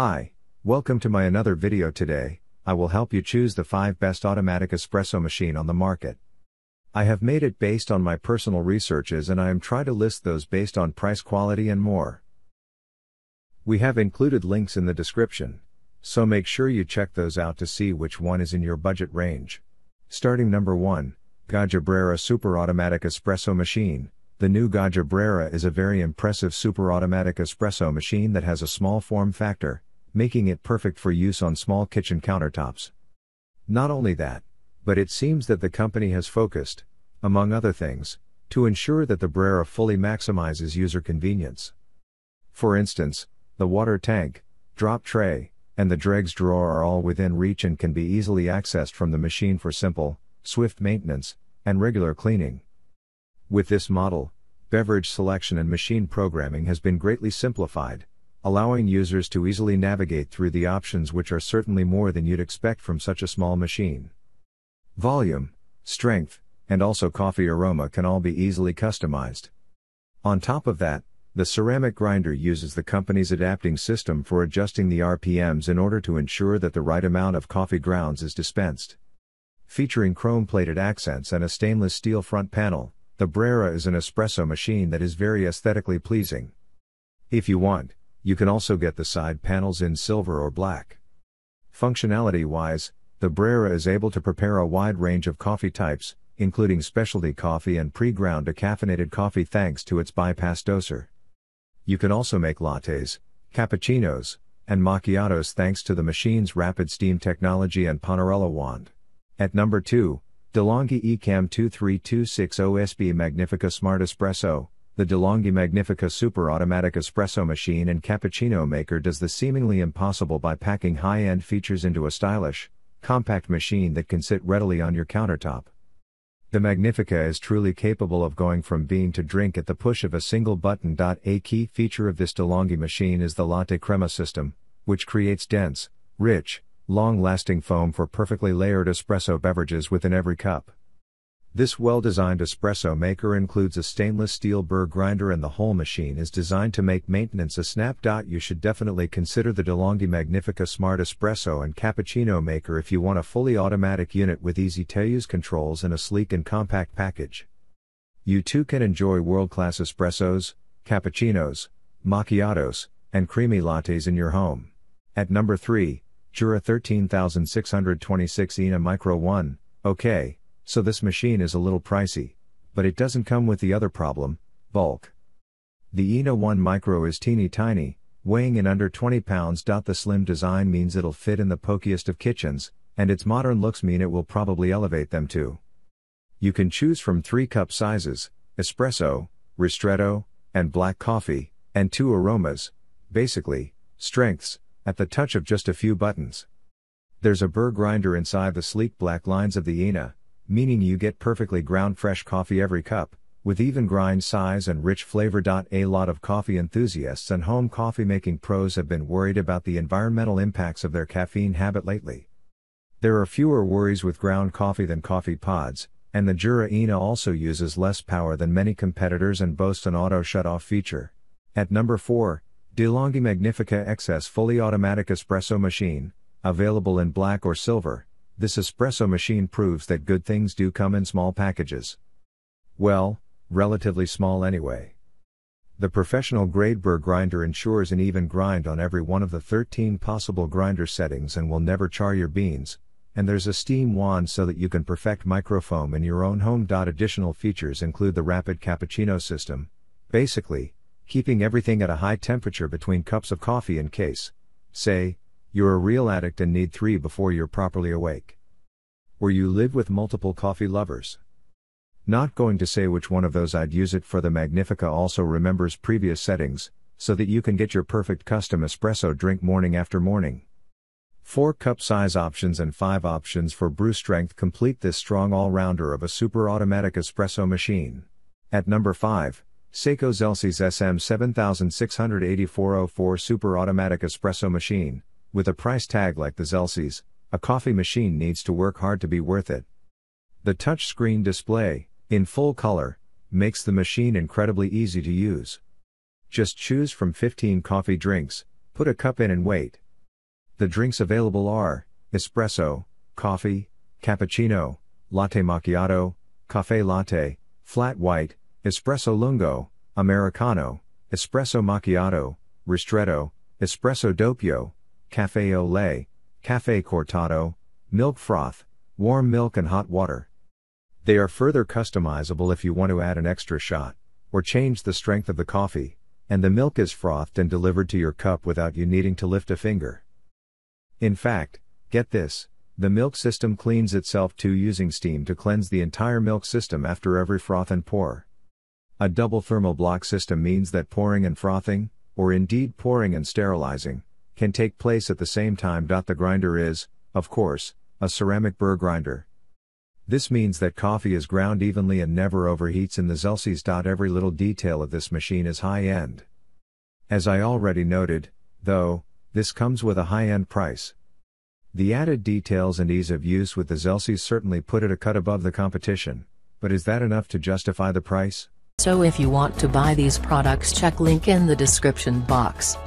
Hi, welcome to my another video today, I will help you choose the 5 best automatic espresso machine on the market. I have made it based on my personal researches and I am try to list those based on price quality and more. We have included links in the description, so make sure you check those out to see which one is in your budget range. Starting number 1, Gajabrera Super Automatic Espresso Machine. The new Gajabrera is a very impressive super automatic espresso machine that has a small form factor, making it perfect for use on small kitchen countertops. Not only that, but it seems that the company has focused, among other things, to ensure that the Brera fully maximizes user convenience. For instance, the water tank, drop tray, and the dregs drawer are all within reach and can be easily accessed from the machine for simple, swift maintenance, and regular cleaning. With this model, beverage selection and machine programming has been greatly simplified, allowing users to easily navigate through the options which are certainly more than you'd expect from such a small machine. Volume, strength, and also coffee aroma can all be easily customized. On top of that, the ceramic grinder uses the company's adapting system for adjusting the RPMs in order to ensure that the right amount of coffee grounds is dispensed. Featuring chrome plated accents and a stainless steel front panel, the Brera is an espresso machine that is very aesthetically pleasing. If you want, you can also get the side panels in silver or black. Functionality wise, the Brera is able to prepare a wide range of coffee types, including specialty coffee and pre ground decaffeinated coffee thanks to its bypass doser. You can also make lattes, cappuccinos, and macchiatos thanks to the machine's rapid steam technology and Panarello wand. At number 2, DeLonghi Ecamm 23260 SB Magnifica Smart Espresso, the DeLonghi Magnifica Super Automatic Espresso Machine and Cappuccino Maker does the seemingly impossible by packing high end features into a stylish, compact machine that can sit readily on your countertop. The Magnifica is truly capable of going from bean to drink at the push of a single button. A key feature of this DeLonghi machine is the latte crema system, which creates dense, rich, long lasting foam for perfectly layered espresso beverages within every cup. This well-designed espresso maker includes a stainless steel burr grinder and the whole machine is designed to make maintenance a snap. You should definitely consider the DeLonghi Magnifica Smart Espresso and Cappuccino Maker if you want a fully automatic unit with easy to use controls and a sleek and compact package. You too can enjoy world-class espressos, cappuccinos, macchiatos, and creamy lattes in your home. At number 3, Jura 13626 ENA Micro 1, OK, so this machine is a little pricey, but it doesn't come with the other problem, bulk. The ENA 1 Micro is teeny tiny, weighing in under 20 pounds. The slim design means it'll fit in the pokiest of kitchens, and its modern looks mean it will probably elevate them too. You can choose from three cup sizes espresso, ristretto, and black coffee, and two aromas, basically, strengths, at the touch of just a few buttons. There's a burr grinder inside the sleek black lines of the ENA, meaning you get perfectly ground fresh coffee every cup, with even grind size and rich flavor. A lot of coffee enthusiasts and home coffee making pros have been worried about the environmental impacts of their caffeine habit lately. There are fewer worries with ground coffee than coffee pods, and the Jura Ina also uses less power than many competitors and boasts an auto shut-off feature. At number 4, DeLonghi Magnifica XS Fully Automatic Espresso Machine, available in black or silver, this espresso machine proves that good things do come in small packages. Well, relatively small anyway. The professional grade burr grinder ensures an even grind on every one of the 13 possible grinder settings and will never char your beans, and there's a steam wand so that you can perfect microfoam in your own home. Additional features include the rapid cappuccino system, basically, keeping everything at a high temperature between cups of coffee in case, say, you're a real addict and need three before you're properly awake. Or you live with multiple coffee lovers. Not going to say which one of those I'd use it for the Magnifica also remembers previous settings, so that you can get your perfect custom espresso drink morning after morning. 4 cup size options and 5 options for brew strength complete this strong all rounder of a super automatic espresso machine. At number 5, Seiko Celsius SM 768404 Super Automatic Espresso Machine, with a price tag like the Zelsies, a coffee machine needs to work hard to be worth it. The touchscreen display, in full color, makes the machine incredibly easy to use. Just choose from 15 coffee drinks, put a cup in and wait. The drinks available are espresso, coffee, cappuccino, latte macchiato, cafe latte, flat white, espresso lungo, americano, espresso macchiato, ristretto, espresso doppio, cafe au lait, cafe cortado, milk froth, warm milk and hot water. They are further customizable if you want to add an extra shot, or change the strength of the coffee, and the milk is frothed and delivered to your cup without you needing to lift a finger. In fact, get this, the milk system cleans itself too using steam to cleanse the entire milk system after every froth and pour. A double thermal block system means that pouring and frothing, or indeed pouring and sterilizing, can take place at the same time. The grinder is, of course, a ceramic burr grinder. This means that coffee is ground evenly and never overheats in the Celsius. Every little detail of this machine is high end. As I already noted, though, this comes with a high end price. The added details and ease of use with the Celsius certainly put it a cut above the competition, but is that enough to justify the price? So if you want to buy these products check link in the description box.